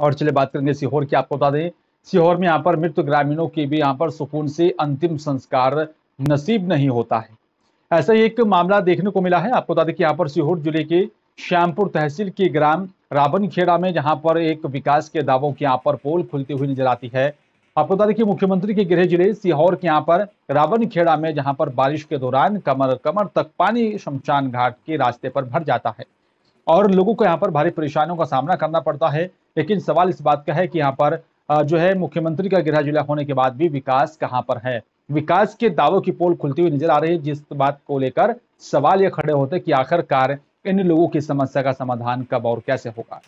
और चले बात करेंगे सीहोर की आपको बता दें सीहोर में यहाँ पर मृत ग्रामीणों की भी यहाँ पर सुकून से अंतिम संस्कार नसीब नहीं होता है ऐसा ही एक मामला देखने को मिला है आपको बता दें कि यहाँ पर सीहोर जिले के श्यामपुर तहसील के ग्राम रावनखेड़ा में जहाँ पर एक विकास के दावों की यहाँ पर पोल खुलती हुई नजर आती है आपको बता दें कि मुख्यमंत्री के गृह जिले सीहोर के यहाँ पर रावनखेड़ा में जहाँ पर बारिश के दौरान कमर कमर तक पानी शमशान घाट के रास्ते पर भर जाता है और लोगों को यहाँ पर भारी परेशानियों का सामना करना पड़ता है लेकिन सवाल इस बात का है कि यहाँ पर जो है मुख्यमंत्री का गृह जिला होने के बाद भी विकास कहाँ पर है विकास के दावों की पोल खुलती हुई नजर आ रही है जिस बात को लेकर सवाल ये खड़े होते कि आखिरकार इन लोगों की समस्या का समाधान कब और कैसे होगा